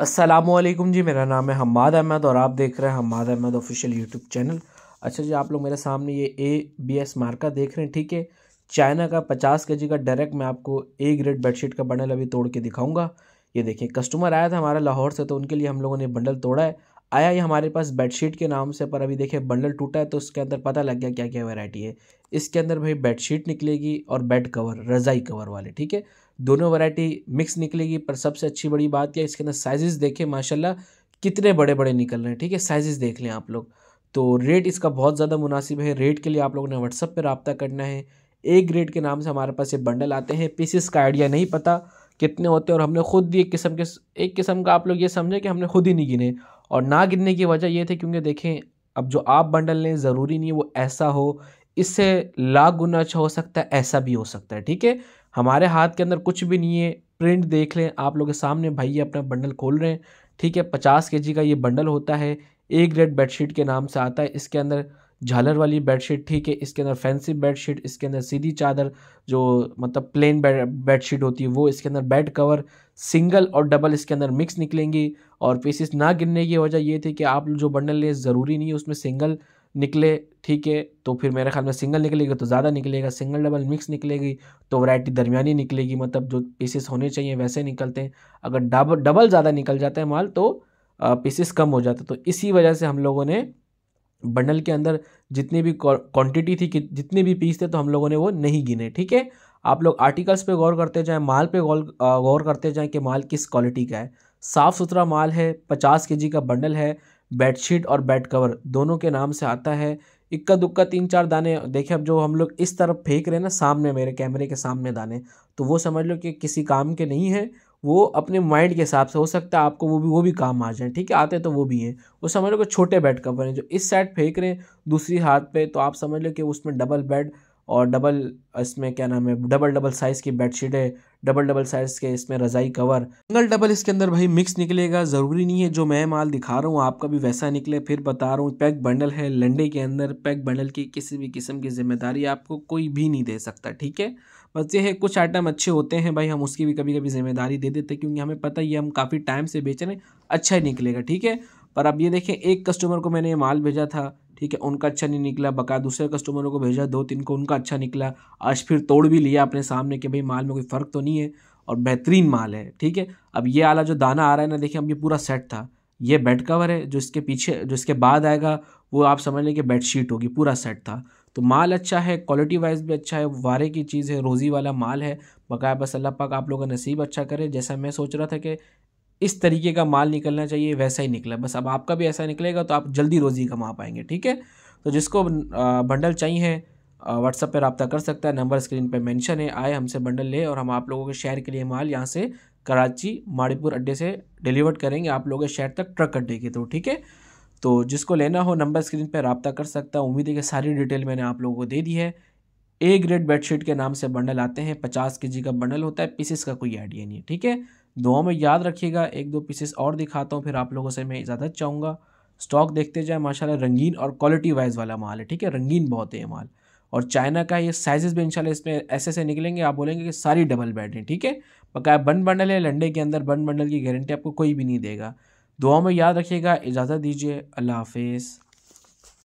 असलम जी मेरा नाम है हमाद अहमद और आप देख रहे हैं Hamad Ahmad official YouTube channel अच्छा जी आप लोग मेरे सामने ये ए बी एस मार्का देख रहे हैं ठीक है चाइना का पचास के जी का डायरेक्ट मैं आपको ए ग्रेड बेडशीट का बंडल अभी तोड़ के दिखाऊंगा ये देखिए कस्टमर आया था हमारा लाहौर से तो उनके लिए हम लोगों ने बंडल तोड़ा है आया ये हमारे पास बेडशीट के नाम से पर अभी देखिए बंडल टूटा है तो उसके अंदर पता लग गया क्या क्या वैरायटी है इसके अंदर भाई बेडशीट निकलेगी और बेड कवर रज़ाई कवर वाले ठीक है दोनों वैरायटी मिक्स निकलेगी पर सबसे अच्छी बड़ी बात यह इसके अंदर साइजेस देखें माशाल्लाह कितने बड़े बड़े निकल रहे हैं ठीक है साइजेस देख लें आप लोग तो रेट इसका बहुत ज़्यादा मुनासिब है रेट के लिए आप लोगों ने व्हाट्सअप पर रबता करना है एक ग्रेड के नाम से हमारे पास ये बंडल आते हैं पीसीस का आइडिया नहीं पता कितने होते हैं और हमने खुद ही एक किस्म के एक किस्म का आप लोग ये समझें कि हमने खुद ही नहीं गिने और ना गिरने की वजह ये थी क्योंकि देखें अब जो आप बंडल लें ज़रूरी नहीं है वो ऐसा हो इससे लाख गुना अच्छा हो सकता है ऐसा भी हो सकता है ठीक है हमारे हाथ के अंदर कुछ भी नहीं है प्रिंट देख लें आप लोगों के सामने भाई ये अपना बंडल खोल रहे हैं ठीक है पचास के का ये बंडल होता है एक रेड बेडशीट के नाम से आता है इसके अंदर झालर वाली बेडशीट ठीक है इसके अंदर फैंसी बेडशीट इसके अंदर सीधी चादर जो मतलब प्लेन बेडशीट होती है वो इसके अंदर बेड कवर सिंगल और डबल इसके अंदर मिक्स निकलेंगी और पीसेस ना गिरने की वजह ये थी कि आप जो बंडल लें ज़रूरी नहीं है उसमें सिंगल निकले ठीक है तो फिर मेरे ख्याल में सिंगल निकलेगी तो ज़्यादा निकलेगा सिंगल डबल मिक्स निकलेगी तो वैरायटी दरमिया निकलेगी मतलब जो पीसेस होने चाहिए वैसे निकलते हैं अगर डबल डबल ज़्यादा निकल जाता है माल तो पीसेस कम हो जाते तो इसी वजह से हम लोगों ने बंडल के अंदर जितनी भी क्वांटिटी थी जितने भी पीस थे तो हम लोगों ने वो नहीं गिने ठीक है आप लोग आर्टिकल्स पे गौर करते जाएं माल पे गौर गौर करते जाएं कि माल किस क्वालिटी का है साफ़ सुथरा माल है पचास के का बंडल है बेडशीट और बेड कवर दोनों के नाम से आता है इक्का दुक्का तीन चार दाने देखिए अब जो हम लोग इस तरफ फेंक रहे हैं ना सामने मेरे कैमरे के सामने दाने तो वो समझ लो कि किसी काम के नहीं है वो अपने माइंड के हिसाब से हो सकता है आपको वो भी वो भी काम आ जाए ठीक है आते तो वो भी हैं वो समझ लो कि छोटे बेड कवर हैं जो इस साइड फेंक रहे हैं दूसरी हाथ पे तो आप समझ लो कि उसमें डबल बेड और डबल इसमें क्या नाम है डबल डबल साइज़ की बेडशीट है डबल डबल साइज़ के इसमें रज़ाई कवर सिंगल डबल इसके अंदर भाई मिक्स निकलेगा ज़रूरी नहीं है जो मैं माल दिखा रहा हूँ आपका भी वैसा निकले फिर बता रहा हूँ पैक बंडल है लंडे के अंदर पैक बंडल की किसी भी किस्म की जिम्मेदारी आपको कोई भी नहीं दे सकता ठीक है बस ये है कुछ आइटम अच्छे होते हैं भाई हम उसकी भी कभी कभी जिम्मेदारी दे देते क्योंकि हमें पता ही हम काफ़ी टाइम से बेच रहे हैं अच्छा ही निकलेगा ठीक है पर अब ये देखें एक कस्टमर को मैंने ये माल भेजा था ठीक है उनका अच्छा नहीं निकला बका दूसरे कस्टमरों को भेजा दो तीन को उनका अच्छा निकला आज फिर तोड़ भी लिया अपने सामने कि भाई माल में कोई फ़र्क तो नहीं है और बेहतरीन माल है ठीक है अब ये आला जो दाना आ रहा है ना देखिए अब ये पूरा सेट था ये बेड कवर है जो इसके पीछे जो इसके बाद आएगा वो आप समझ लें कि बेडशीट होगी पूरा सेट था तो माल अच्छा है क्वालिटी वाइज भी अच्छा है वारे की चीज़ है रोज़ी वाला माल है बकाया बस अल्लाह पाक आप लोगों का नसीब अच्छा करे जैसा मैं सोच रहा था कि इस तरीके का माल निकलना चाहिए वैसा ही निकला बस अब आपका भी ऐसा निकलेगा तो आप जल्दी रोज़ी कमा पाएंगे ठीक है तो जिसको बंडल चाहिए व्हाट्सअप पर रबता कर सकता है नंबर स्क्रीन पर मैंशन है आए हमसे बंडल ले और हम आप लोगों के शहर के लिए माल यहाँ से कराची माड़ीपुर अड्डे से डिलीवर करेंगे आप लोगों के शहर तक ट्रक अड्डे के तो ठीक है तो जिसको लेना हो नंबर स्क्रीन पर रबता कर सकता है उम्मीद है कि सारी डिटेल मैंने आप लोगों को दे दी है ए ग्रेड बेडशीट के नाम से बंडल आते हैं पचास के जी का बंडल होता है पीसेस का कोई आइडिया नहीं है ठीक है दुआओं में याद रखिएगा एक दो पीसेस और दिखाता हूँ फिर आप लोगों से मैं ज़्यादा चाहूँगा स्टॉक देखते जाए माशाल्लाह रंगीन और क्वालिटी वाइज वाला माल है ठीक है रंगीन बहुत है ये माल और चाइना का ये साइजेस भी इंशाल्लाह इसमें ऐसे ऐसे निकलेंगे आप बोलेंगे कि सारी डबल बेड हैं ठीक है बकाया बन बंडल है लंडे के अंदर बन बंडल की गारंटी आपको कोई भी नहीं देगा दुआ में याद रखिएगा इजाज़त दीजिए अल्लाह हाफिज़